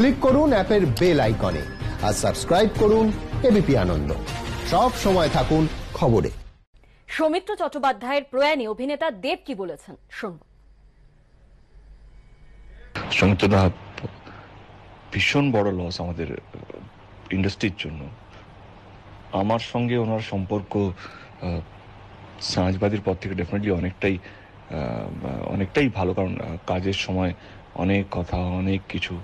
click করুন অ্যাপের bell আইকনে আর সাবস্ক্রাইব করুন এবিপি আনন্দ সব সময় থাকুন খবরে সৌমিত্র চট্টোপাধ্যায়ের প্রয়াণী অভিনেতা দেব কি বলেছেন শুনুন সৌমিত্রদা ভীষণ বড় লস আমাদের ইন্ডাস্ট্রির জন্য আমার সঙ্গে ওনার সম্পর্ক সমাজবাদীর পর থেকে ডেফিনেটলি অনেকটাই অনেকটাই ভালো কারণ কাজের সময় অনেক কথা অনেক কিছু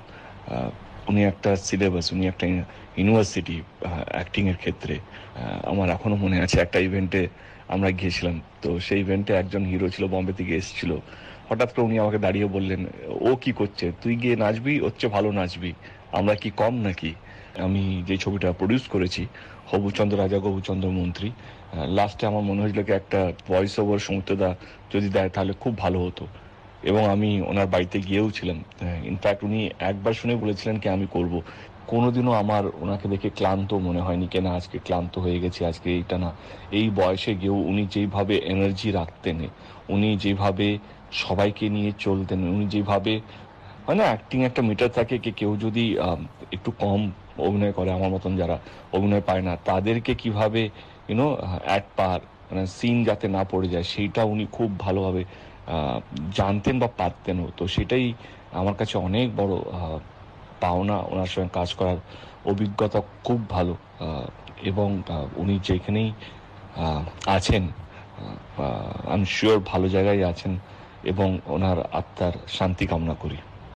উনি একটা সিলেবাস উনি একটা ইউনিভার্সিটি অ্যাক্টিংয়ের ক্ষেত্রে আমার এখনও মনে আছে একটা ইভেন্টে আমরা গিয়েছিলাম তো সেই ইভেন্টে একজন হিরো ছিল বম্বে থেকে এসেছিল হঠাৎ করে উনি আমাকে দাঁড়িয়ে বললেন ও কি করছে তুই গিয়ে নাচবি ওর চেয়ে ভালো নাচবি আমরা কি কম নাকি আমি যে ছবিটা প্রডিউস করেছি হবুচন্দ্র রাজা গবুচন্দ্র মন্ত্রী লাস্টে আমার মনে হয়েছিল কি একটা ভয়েস ওভার সমুদ্রদা যদি দেয় তাহলে খুব ভালো হতো এবং আমি ওনার বাড়িতে গিয়েও ছিলাম ইনফ্যাক্ট উনি একবার শুনে বলেছিলেন কি আমি করব কোনোদিনও আমার ওনাকে দেখে ক্লান্ত মনে হয়নি কেন আজকে ক্লান্ত হয়ে গেছে আজকে এইটা না এই বয়সে গিয়েও উনি যেইভাবে এনার্জি রাখতেন উনি যেভাবে সবাইকে নিয়ে চলতেন উনি যেভাবে হয় না অ্যাক্টিং একটা মিটার থাকে কি কেউ যদি একটু কম অভিনয় করে আমার মতন যারা অভিনয় পায় না তাদেরকে কিভাবে ইউনো অ্যাট পার মানে সিন যাতে না পড়ে যায় সেইটা উনি খুব ভালোভাবে জানতেন বা পারতেন তো সেটাই আমার কাছে অনেক বড় পাওনা ওনার সঙ্গে কাজ করার অভিজ্ঞতা খুব ভালো এবং উনি যেখানেই আছেন আমি শিওর ভালো জায়গায় আছেন এবং ওনার আত্মার শান্তি কামনা করি